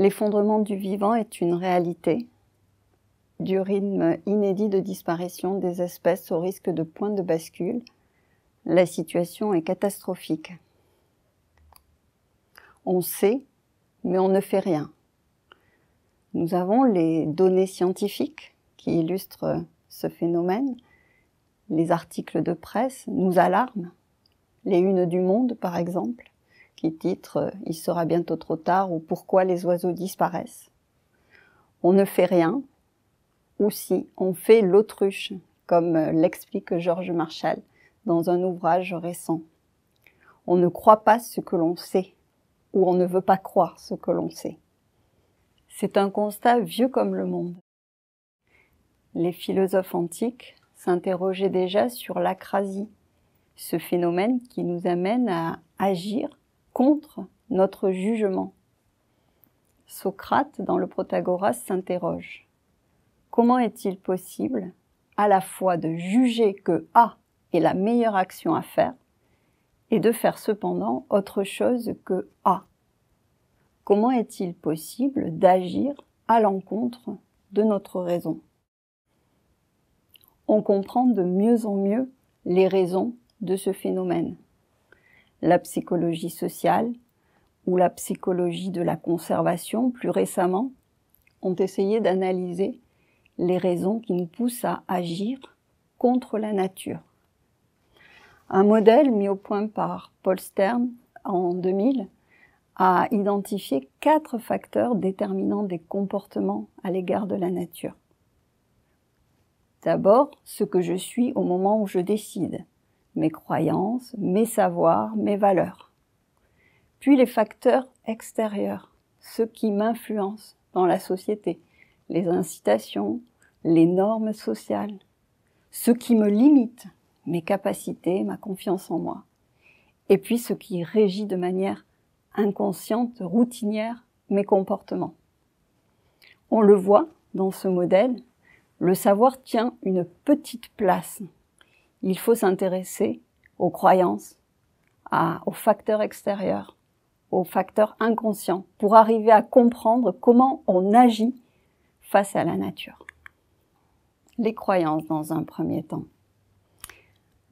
L'effondrement du vivant est une réalité, du rythme inédit de disparition des espèces au risque de point de bascule. La situation est catastrophique. On sait, mais on ne fait rien. Nous avons les données scientifiques qui illustrent ce phénomène. Les articles de presse nous alarment, les unes du monde par exemple qui titre euh, Il sera bientôt trop tard ou Pourquoi les oiseaux disparaissent. On ne fait rien, ou si on fait l'autruche, comme euh, l'explique Georges Marshall dans un ouvrage récent. On ne croit pas ce que l'on sait, ou on ne veut pas croire ce que l'on sait. C'est un constat vieux comme le monde. Les philosophes antiques s'interrogeaient déjà sur l'acrasie, ce phénomène qui nous amène à agir contre notre jugement. Socrate, dans le Protagoras, s'interroge. Comment est-il possible à la fois de juger que A est la meilleure action à faire et de faire cependant autre chose que A Comment est-il possible d'agir à l'encontre de notre raison On comprend de mieux en mieux les raisons de ce phénomène la psychologie sociale ou la psychologie de la conservation plus récemment ont essayé d'analyser les raisons qui nous poussent à agir contre la nature. Un modèle mis au point par Paul Stern en 2000 a identifié quatre facteurs déterminants des comportements à l'égard de la nature. D'abord, ce que je suis au moment où je décide mes croyances, mes savoirs, mes valeurs. Puis les facteurs extérieurs, ceux qui m'influencent dans la société, les incitations, les normes sociales, ce qui me limite, mes capacités, ma confiance en moi, et puis ce qui régit de manière inconsciente, routinière, mes comportements. On le voit dans ce modèle, le savoir tient une petite place il faut s'intéresser aux croyances, aux facteurs extérieurs, aux facteurs inconscients, pour arriver à comprendre comment on agit face à la nature. Les croyances dans un premier temps.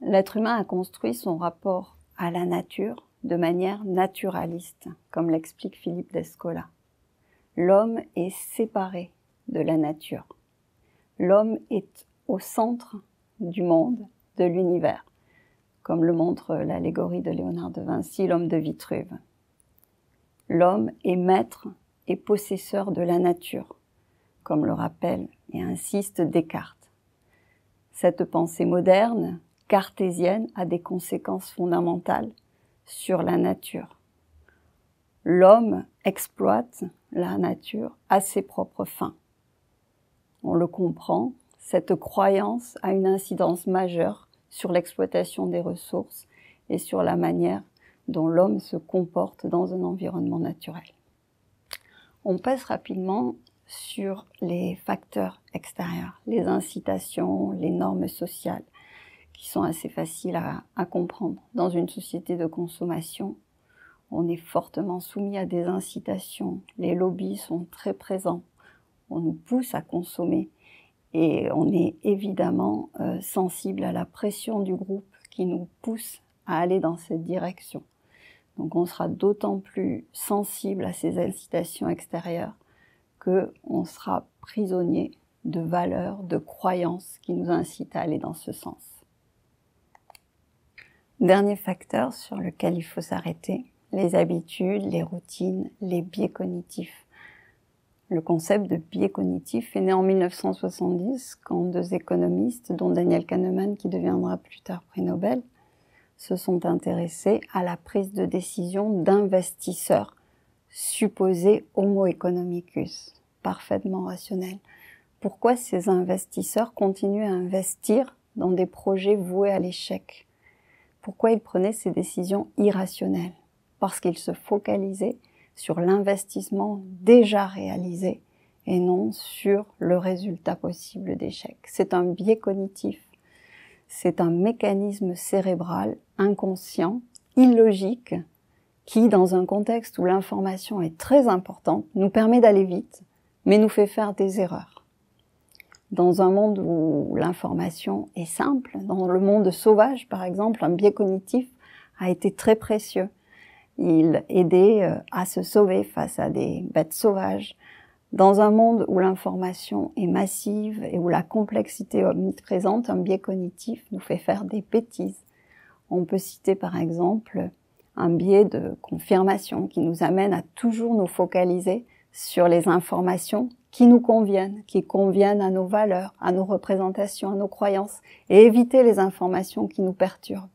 L'être humain a construit son rapport à la nature de manière naturaliste, comme l'explique Philippe d'Escola. L'homme est séparé de la nature. L'homme est au centre du monde de l'univers, comme le montre l'allégorie de Léonard de Vinci, l'homme de Vitruve. L'homme est maître et possesseur de la nature, comme le rappelle et insiste Descartes. Cette pensée moderne, cartésienne, a des conséquences fondamentales sur la nature. L'homme exploite la nature à ses propres fins. On le comprend, cette croyance a une incidence majeure sur l'exploitation des ressources et sur la manière dont l'homme se comporte dans un environnement naturel. On passe rapidement sur les facteurs extérieurs, les incitations, les normes sociales, qui sont assez faciles à, comprendre. Dans une société de consommation, on est fortement soumis à des incitations, les lobbies sont très présents, on nous pousse à consommer et on est évidemment euh, sensible à la pression du groupe qui nous pousse à aller dans cette direction. Donc on sera d'autant plus sensible à ces incitations extérieures que sera prisonnier de valeurs, de croyances qui nous incitent à aller dans ce sens. Dernier facteur sur lequel il faut s'arrêter, les habitudes, les routines, les biais cognitifs. Le concept de biais cognitif est né en 1970 quand deux économistes, dont Daniel Kahneman qui deviendra plus tard prix Nobel, se sont intéressés à la prise de décision d'investisseurs supposés homo economicus, parfaitement rationnels. Pourquoi ces investisseurs continuent à investir dans des projets voués à l'échec Pourquoi ils prenaient ces décisions irrationnelles Parce qu'ils se focalisaient sur l'investissement déjà réalisé et non sur le résultat possible d'échec. C'est un biais cognitif, c'est un mécanisme cérébral inconscient, illogique, qui, dans un contexte où l'information est très importante, nous permet d'aller vite, mais nous fait faire des erreurs. Dans un monde où l'information est simple, dans le monde sauvage par exemple, un biais cognitif a été très précieux il aidait euh, à se sauver face à des bêtes sauvages. Dans un monde où l'information est massive et où la complexité omniprésente, un biais cognitif nous fait faire des bêtises. On peut citer par exemple un biais de confirmation qui nous amène à toujours nous focaliser sur les informations qui nous conviennent, qui conviennent à nos valeurs, à nos représentations, à nos croyances, et éviter les informations qui nous perturbent.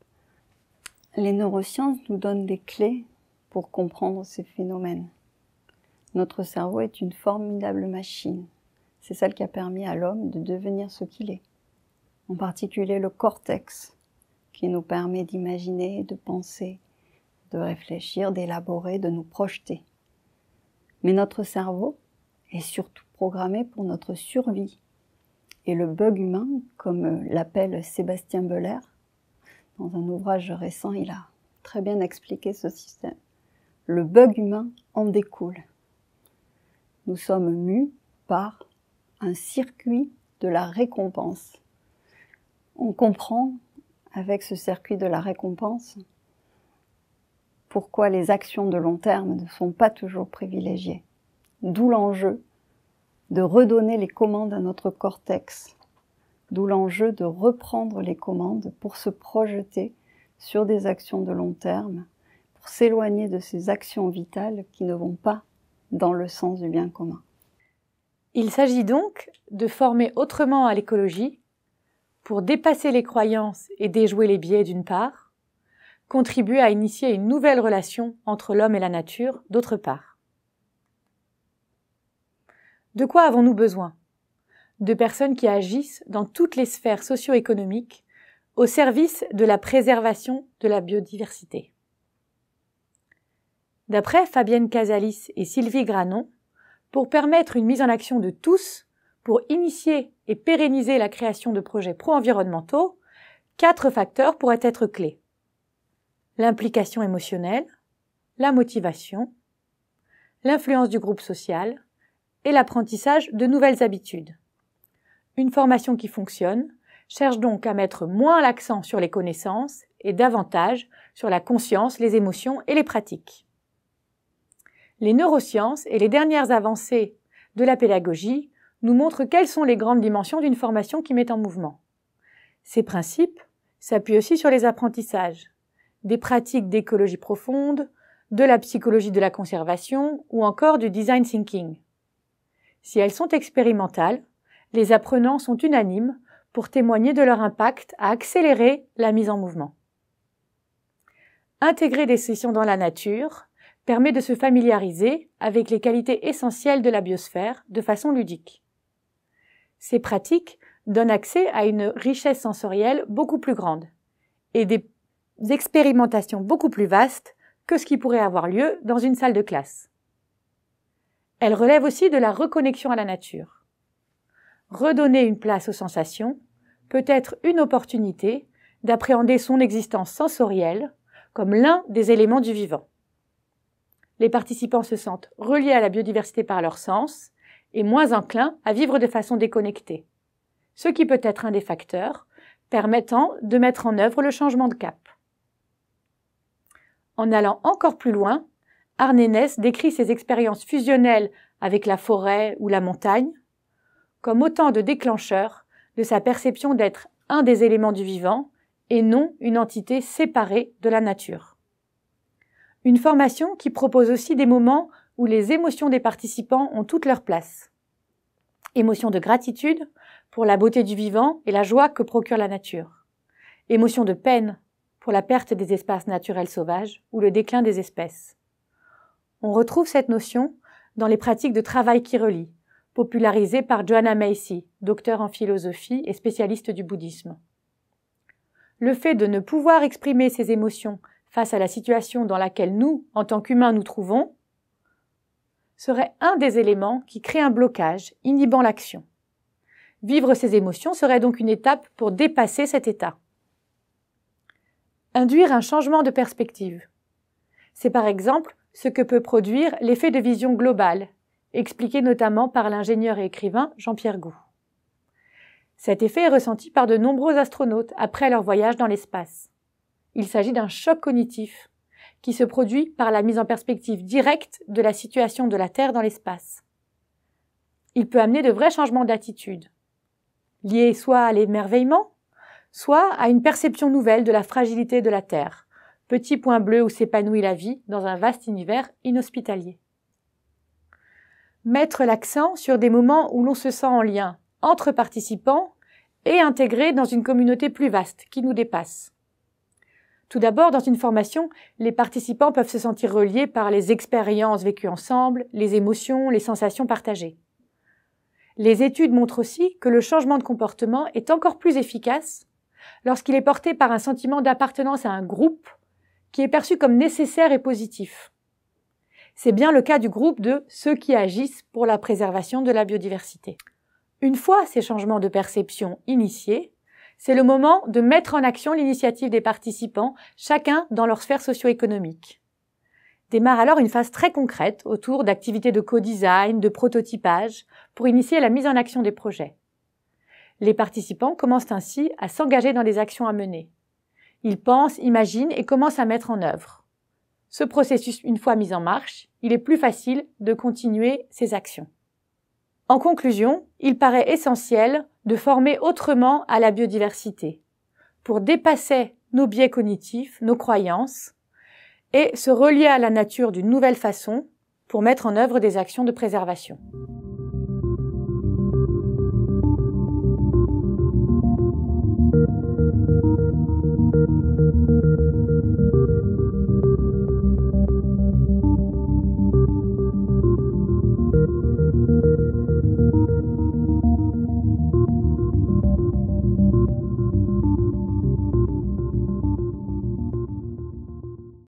Les neurosciences nous donnent des clés pour comprendre ces phénomènes. Notre cerveau est une formidable machine. C'est celle qui a permis à l'homme de devenir ce qu'il est. En particulier le cortex, qui nous permet d'imaginer, de penser, de réfléchir, d'élaborer, de nous projeter. Mais notre cerveau est surtout programmé pour notre survie. Et le bug humain, comme l'appelle Sébastien Beller, dans un ouvrage récent, il a très bien expliqué ce système le bug humain en découle. Nous sommes mus par un circuit de la récompense. On comprend avec ce circuit de la récompense pourquoi les actions de long terme ne sont pas toujours privilégiées. D'où l'enjeu de redonner les commandes à notre cortex. D'où l'enjeu de reprendre les commandes pour se projeter sur des actions de long terme s'éloigner de ces actions vitales qui ne vont pas dans le sens du bien commun. Il s'agit donc de former autrement à l'écologie pour dépasser les croyances et déjouer les biais d'une part, contribuer à initier une nouvelle relation entre l'homme et la nature d'autre part. De quoi avons-nous besoin De personnes qui agissent dans toutes les sphères socio-économiques au service de la préservation de la biodiversité d'après Fabienne Casalis et Sylvie Granon, pour permettre une mise en action de tous, pour initier et pérenniser la création de projets pro-environnementaux, quatre facteurs pourraient être clés. L'implication émotionnelle, la motivation, l'influence du groupe social et l'apprentissage de nouvelles habitudes. Une formation qui fonctionne cherche donc à mettre moins l'accent sur les connaissances et davantage sur la conscience, les émotions et les pratiques les neurosciences et les dernières avancées de la pédagogie nous montrent quelles sont les grandes dimensions d'une formation qui met en mouvement. Ces principes s'appuient aussi sur les apprentissages, des pratiques d'écologie profonde, de la psychologie de la conservation ou encore du design thinking. Si elles sont expérimentales, les apprenants sont unanimes pour témoigner de leur impact à accélérer la mise en mouvement. Intégrer des sessions dans la nature, permet de se familiariser avec les qualités essentielles de la biosphère de façon ludique. Ces pratiques donnent accès à une richesse sensorielle beaucoup plus grande et des expérimentations beaucoup plus vastes que ce qui pourrait avoir lieu dans une salle de classe. Elle relève aussi de la reconnexion à la nature. Redonner une place aux sensations peut être une opportunité d'appréhender son existence sensorielle comme l'un des éléments du vivant les participants se sentent reliés à la biodiversité par leur sens et moins enclins à vivre de façon déconnectée, ce qui peut être un des facteurs permettant de mettre en œuvre le changement de cap. En allant encore plus loin, Arnénès décrit ses expériences fusionnelles avec la forêt ou la montagne comme autant de déclencheurs de sa perception d'être un des éléments du vivant et non une entité séparée de la nature. Une formation qui propose aussi des moments où les émotions des participants ont toute leur place. Émotion de gratitude pour la beauté du vivant et la joie que procure la nature. Émotion de peine pour la perte des espaces naturels sauvages ou le déclin des espèces. On retrouve cette notion dans les pratiques de travail qui relient, popularisées par Joanna Macy, docteur en philosophie et spécialiste du bouddhisme. Le fait de ne pouvoir exprimer ses émotions face à la situation dans laquelle nous, en tant qu'humains, nous trouvons, serait un des éléments qui crée un blocage, inhibant l'action. Vivre ces émotions serait donc une étape pour dépasser cet état. Induire un changement de perspective. C'est par exemple ce que peut produire l'effet de vision globale, expliqué notamment par l'ingénieur et écrivain Jean-Pierre Gou. Cet effet est ressenti par de nombreux astronautes après leur voyage dans l'espace. Il s'agit d'un choc cognitif qui se produit par la mise en perspective directe de la situation de la Terre dans l'espace. Il peut amener de vrais changements d'attitude, liés soit à l'émerveillement, soit à une perception nouvelle de la fragilité de la Terre, petit point bleu où s'épanouit la vie dans un vaste univers inhospitalier. Mettre l'accent sur des moments où l'on se sent en lien entre participants et intégré dans une communauté plus vaste qui nous dépasse. Tout d'abord, dans une formation, les participants peuvent se sentir reliés par les expériences vécues ensemble, les émotions, les sensations partagées. Les études montrent aussi que le changement de comportement est encore plus efficace lorsqu'il est porté par un sentiment d'appartenance à un groupe qui est perçu comme nécessaire et positif. C'est bien le cas du groupe de ceux qui agissent pour la préservation de la biodiversité. Une fois ces changements de perception initiés, c'est le moment de mettre en action l'initiative des participants, chacun dans leur sphère socio-économique. Démarre alors une phase très concrète autour d'activités de co-design, de prototypage, pour initier la mise en action des projets. Les participants commencent ainsi à s'engager dans des actions à mener. Ils pensent, imaginent et commencent à mettre en œuvre. Ce processus, une fois mis en marche, il est plus facile de continuer ces actions. En conclusion, il paraît essentiel de former autrement à la biodiversité, pour dépasser nos biais cognitifs, nos croyances, et se relier à la nature d'une nouvelle façon pour mettre en œuvre des actions de préservation.